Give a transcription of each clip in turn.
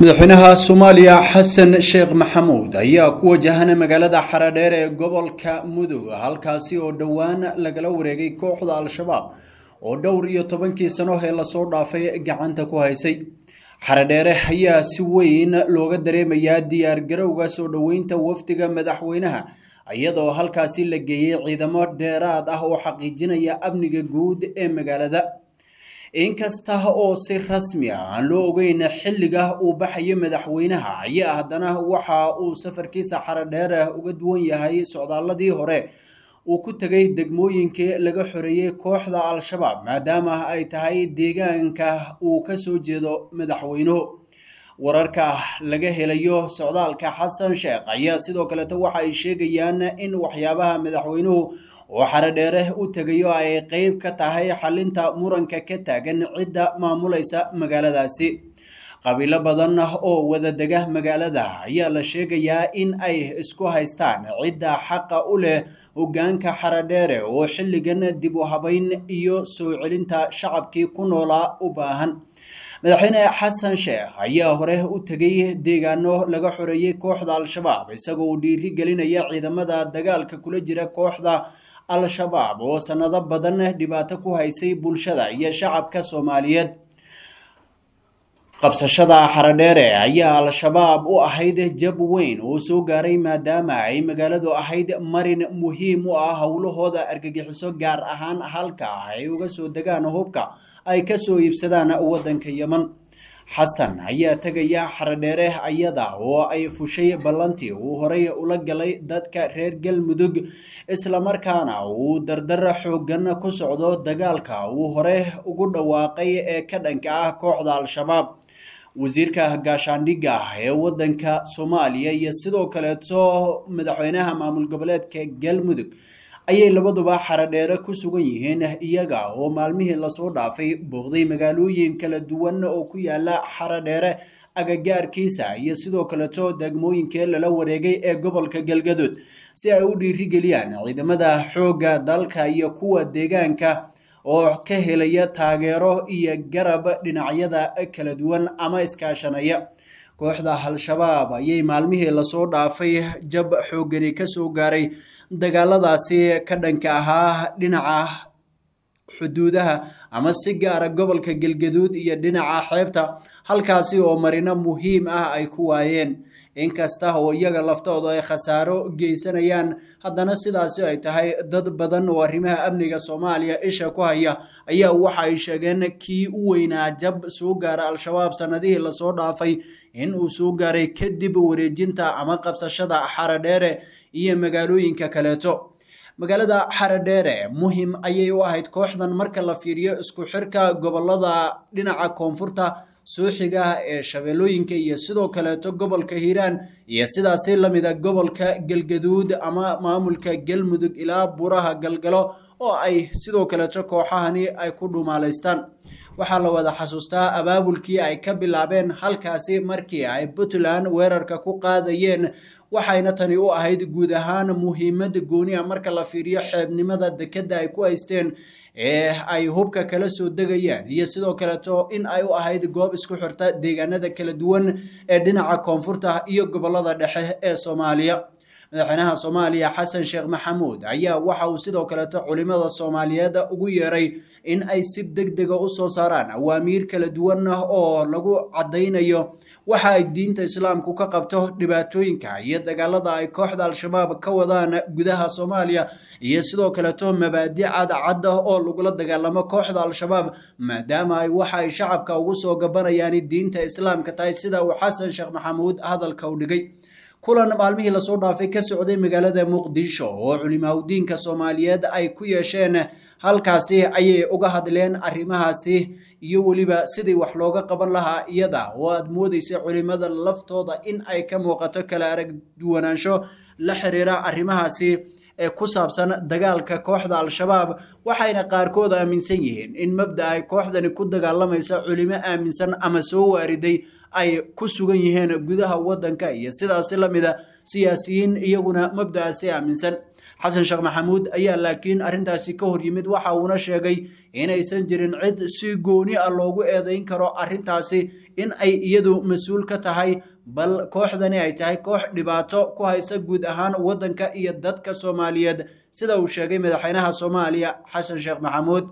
madaxweynaha soomaaliya xasan sheekh maxamuud ayaa ku wajahan magaalada xaradheer ee gobolka mudug halkaasi oo dhowaan lagala wareegay kooxda al-shabaab oo dhowr iyo tobankii sano ee lasoo dhaafay gacanta ku haysay xaradheere ayaa si weyn looga dareemayaa diyaargarowga soo dhoweynta wafdiga madaxweynaha iyadoo halkaasi la geeyey ciidamo dheeraad ah oo xaqiijinaya amniga guud ee magaalada inkasta oo si rasmi ah aan loo ogeyn xilliga uu baxayo madaxweynaha ayaa haddana waxa uu safarkiisa xarodheer uga duwan yahay socdaaladii hore uu ku tegay degmooyinkii laga xoreeyey kooxda al-shabaab maadaama ay tahay deegaanka uu ka soo jeedo madaxweynuhu wararka laga helayo socdaalka xasan sheekh ayaa sidoo kaleeto waxa ay sheegayaan in waxyaabaha madaxweynuhu oo xare dheereh u tegayo ay qayb ka tahay xalinta muranka ka taagan cidda maamulaysa magaaladaasi qabiilo badan oo wada dega magaalada ayaa la sheegayaa in ay isku haystaan cidda xaqa u leh hoggaanka xare oo xilligan dib u habayn iyo soo celinta shacabkii ku noolaa u baahan madaxweyne xasan sheekh ayaa hore u tegay deegaano laga xoreeyey kooxda al-shabaab isagoo uu dhiiri gelinaya ciidamada dagaalka kula jira kooxda al-shabaab oo sanado badan dhibaato ku haysay bulshada iyo shacabka soomaaliyeed qabsashada xaradheere ayaa al-shabaab u ahayd jab weyn oo soo gaaray maadaama ay magaaladu ahayd marin muhiim u ah howlahooda argagixiso gaar ahaan halka ay uga soo degaan hubka ay kasoo iibsadaan waddanka yemen xasan ayaa tegaya xaradheere ayada oo ay fushay ballantii uu horey ula galay dadka reer galmudug islamarkaana uu dardar xooggan ku socdo dagaalka uu horey ugu dhawaaqay ee ka dhanka ah kooxda al-shabaab wasiirka gaashaandhigga ee waddanka soomaaliya iyo sidoo kaleeto madaxweynaha maamul goboleedka galmudug ayay labaduba xaradheere ku sugan yihiin iyaga oo maalmihii lasoo dhaafay booqday magaalooyin kala duwan oo ku yaala xaradheere agagaarkiisa iyo sidoo kaleto degmooyinkee lala wareegay ee gobolka galgadood si ay u dhiirigeliyaan ciidamada xoogga dalka iyo kuwa deegaanka oo ka helaya taageero iyo garab dhinacyada kala duwan ama iskaashanaya kooxda al-shabaab ayay maalmihii lasoo dhaafay jab xooggani kasoo gaaray dagaaladaasi ka dhanka ahaa dhinaca xuduudaha ama si gaara gobolka galgaduud iyo dhinaca xeebta halkaasi oo marino muhiim ah ay ku waayeen inkasta oo iyaga laftooda ay khasaaro geysanayaan haddana sidaasi ay tahay dad badan oo arrimaha amniga soomaaliya isha ku haya ayaa waxa ay sheegeen kii u weynaa jab soo gaara al-shabaab sannadihii lasoo dhaafay in uu soo gaaray kadib wareejinta ama qabsashada xaradheere iyo magaalooyinka kaleeto magaalada xaradheere muhim ayay u ahayd kooxdan marka la fiiriyo isku xirka gobollada dhinaca koonfurta suuxiga ee shabeellooyinka iyo sidoo kaleeto gobolka hiiraan iyo sidaasi lamida gobolka galgaduud ama maamulka galmudug ilaa buraha galgalo oo ay sidoo kaleeto kooxahani ay ku dhuumaalaystaan waxaa la wada xasuustaa abaabulkii ay ka bilaabeen halkaasi markii ay puntland weerarka ku qaadayeen waxayna tani u ahayd guud ahaan muhiimadda gooniha marka la fiiriyo xeebnimada dekadda ay ku haysteen ee ay hubka kala soo degayaan iyo sidoo kaleto in ay u ahayd goob isku xirta deegaanada kala duwan ee dhinaca koonfurta iyo gobollada dhexe ee soomaaliya madaxweynaha soomaaliya xasan sheekh maxamuud ayaa waxa uu sidoo kaleto culimada soomaaliyeed ugu yeeray in ay si deg dega ah u soo saaraan awaamiir kala duwan ah oo lagu caddaynayo waxa ay diinta islaamku ka qabto dhibaatooyinka iyo dagaalada ay kooxda al-shabaab ka wadaan gudaha soomaaliya iyo sidoo kaleto mabaadi' cadcad ah oo lagula dagaalamo kooxda al-shabaab maadaama ay waxa ay shacabka ugu soo gabanayaan diinta islaamka tahay sida uu xasan sheekh maxamuud hadalka u dhigay kulan maalmihii lasoo dhaafay ka socday magaalada muqdisho oo culimaaw soomaaliyeed ay ku yeesheen halkaasi ayay uga hadleen arrimahaasi iyo weliba sidii wax looga qaban lahaa iyada oo aad moodaysa culimada laftooda in ay ka muuqato kala aragduwanaansho la xiriira arrimahaasi ee ku saabsan dagaalka kooxda al-shabaab waxayna qaarkood aaminsan yihiin in mabda ay kooxdani ku dagaalamaysa culimo aaminsan ama soo waariday ay ku sugan yihiin gudaha waddanka iyo sidaasi la a ah siyaasiyiin iyaguna mabda'aasay aaminsan xasan sheekh maxamuud ayaa laakiin arrintaasi ka hor yimid waxa uuna sheegay inaysan jirin cid si gooni ah loogu eedayn karo arrintaasi in ay iyadu mas-uul ka tahay bal kooxdani ay tahay koox dhibaato ku haysa guud ahaan waddanka iyo dadka soomaaliyeed sida uu sheegay madaxweynaha soomaaliya xasan sheekh maxamuud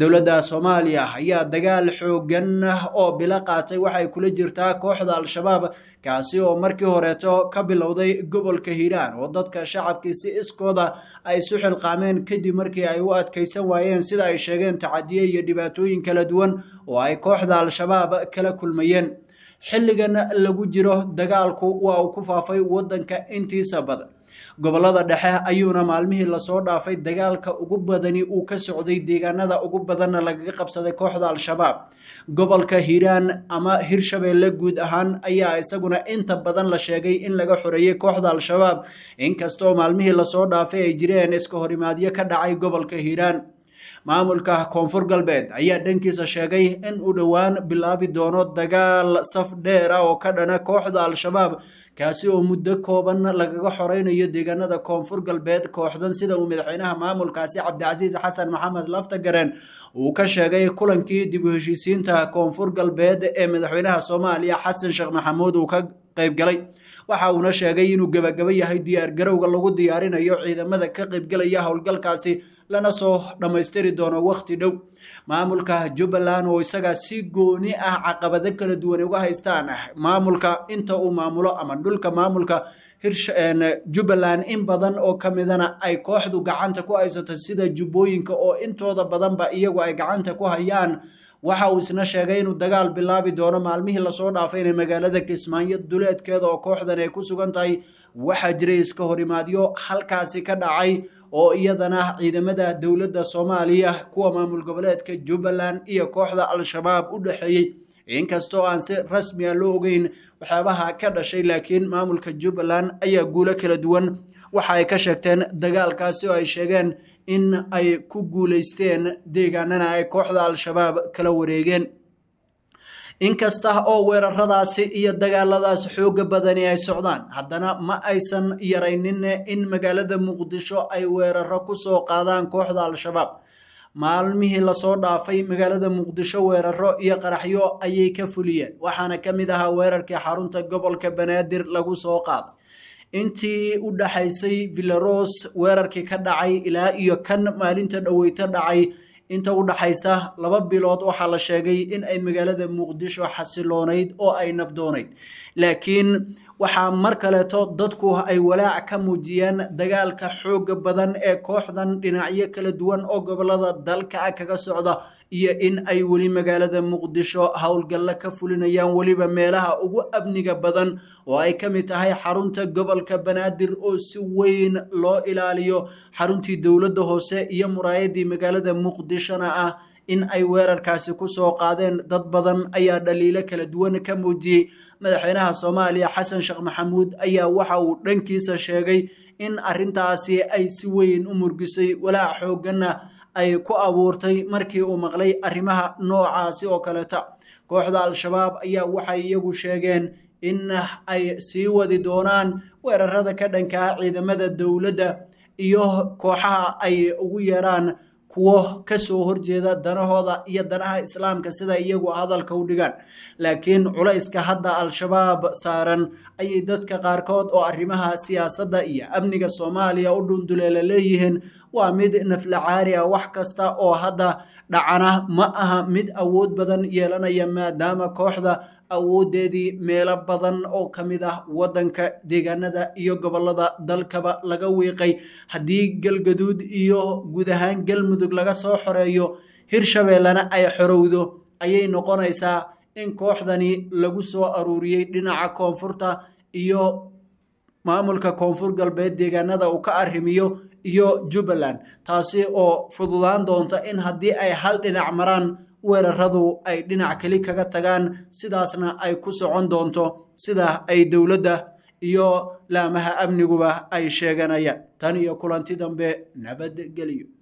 dowladda soomaaliya ayaa dagaal xoogan ah oo bilo qaatay waxay kula jirtaa kooxda al-shabaab kaasi oo markii horeeto ka bilowday gobolka hiiraan oo dadka shacabkii si iskooda ay isu xilqaameen kadib markii ay u adkaysan waayeen sida ay sheegeen tacadiye iyo dhibaatooyin kala duwan oo ay kooxda al-shabaab kala kulmayeen xilligan lagu jiro dagaalku waa uu ku faafay waddanka intiisa badan gobollada dhexe ayuuna maalmihii lasoo dhaafay dagaalka ugu badani uu ka socday deegaanada ugu badanna lagaga qabsaday kooxda al-shabaab gobolka hiiraan ama hirshabeelle guud ahaan ayaa isaguna inta badan la sheegay in laga xoreeyey kooxda al-shabaab inkastoo maalmihii lasoo dhaafay ay jireen iska horimaadyo ka dhacay gobolka hiiraan maamulka koonfur galbeed ayaa dhankiisa sheegay in uu dhowaan bilaabi doono dagaal saf dheera ah oo ka dhana kooxda al-shabaab kaasi oo muddo kooban lagaga xoreynayo deegaanada koonfur galbeed kooxdan sida uu madaxweynaha maamulkaasi cabdicasiis xasan maxamed laftagareen uu ka sheegay kulankii dib u heshiisiinta koonfur galbeed ee madaxweynaha soomaaliya xasan sheekh maxamuud uu ka qeyb galay waxa uuna sheegay inuu gebagaba yahay diyaargarowga lagu diyaarinayo ciidamada ka qaybgalaya howlgalkaasi lana soo dhammaystiri doono wakhti dhow maamulka jubbaland oo isagaa si gooni ah caqabado kala duwan uga haystaan maamulka inta uu maamulo ama dhulka maamulka jubbaland in badan oo ka midana ay kooxdu gacanta ku haysato sida jubbooyinka oo intooda badanba iyagu ay gacanta ku hayaan waxa uu isna sheegay inuu dagaal bilaabi doono maalmihii lasoo dhaafay inay magaalada kismaanyo duleedkeeda oo kooxdan ay ku sugan tahay waxaa jiray iska horimaadyo halkaasi ka dhacay oo iyadana ciidamada dowladda soomaaliya kuwa maamul goboleedka jubbaland iyo kooxda al-shabaab u dhexeeyey inkastoo aan si rasmi a ah loo ogeyn waxyaabaha ka dhashay laakiin maamulka jubbaland ayaa guulo kala duwan waxa ay ka sheegteen dagaalkaasi oo ay sheegeen in ay ku guulaysteen deegaanana ay kooxda al-shabaab kala wareegeen inkasta oo weeraradaasi iyo dagaaladaasi xooga badani ay socdaan haddana ma aysan yaraynin in magaalada muqdisho ay weeraro ku soo qaadaan kooxda al-shabaab maalmihii lasoo dhaafay magaalada muqdisho weeraro iyo qaraxyo ayay ka fuliyeen waxaana ka mid ahaa weerarkii xarunta gobolka banaadir lagu soo qaaday intii u dhaxaysay villaros weerarkii ka dhacay ilaa iyo kan maalinta dhoweyto dhacay inta u dhaxaysa laba bilood waxaa la sheegay in ay magaalada muqdisho xasiloonayd oo ay nabdoonayd laakiin waxaa mar kaleeto dadku ay walaac ka muujiyeen dagaalka xoogga badan ee kooxdan dhinacyo kala duwan oo gobollada dalka ah kaga socda iyo in ay weli magaalada muqdisho howlgallo ka fulinayaan weliba meelaha ugu amniga badan oo ay ka mid tahay xarunta gobolka banaadir oo si weyn loo ilaaliyo xaruntii dowladda hoose iyo muraayadii magaalada muqdishona ah in ay weerarkaasi ku soo qaadeen dad badan ayaa dhaliilo kala duwan ka muujiyey madaxweynaha soomaaliya xasan sheekh maxamuud ayaa waxa uu dhankiisa sheegay in arrintaasi ay si weyn u murgisay walaac xoogganna ay ku abuurtay markii uu maqlay arrimaha noocaasi oo kaleeta kooxda al-shabaab ayaa waxay iyagu sheegeen in ay sii wadi doonaan weerarada ka dhankaa ciidamada dowladda iyo kooxaha ay ugu yeeraan kuwo soo horjeeda danahooda iyo danaha islaamka sida iyagu hadalka u dhigaan laakiin culayska hadda al-shabaab saaran ayay dadka qaarkood oo arrimaha siyaasadda iyo amniga soomaaliya u dhunduleela leeyihiin waa mid naflacaari ah wax kasta oo hadda dhacana ma aha mid awood badan yeelanaya maadaama kooxda awoodeedii meelo badan oo ka mid ah waddanka deegaanada iyo gobollada dalkaba laga wiiqay haddii galgaduud iyo guud ahaan galmudug laga soo xoreeyo hirshabeellena ay xorowdo ayay noqonaysaa in kooxdani lagu soo aruuriyey dhinaca koonfurta iyo maamulka koonfur galbeed deegaanada uu ka arrimiyo iyo jubbaland taasi oo fududaan doonta in haddii ay hal dhinac maraan weeraradu ay dhinac keli kaga tagaan sidaasna ay ku socon doonto sida ay dowladda iyo laamaha amniguba ay sheeganayaan tan iyo kulanti dambe nabadgelyo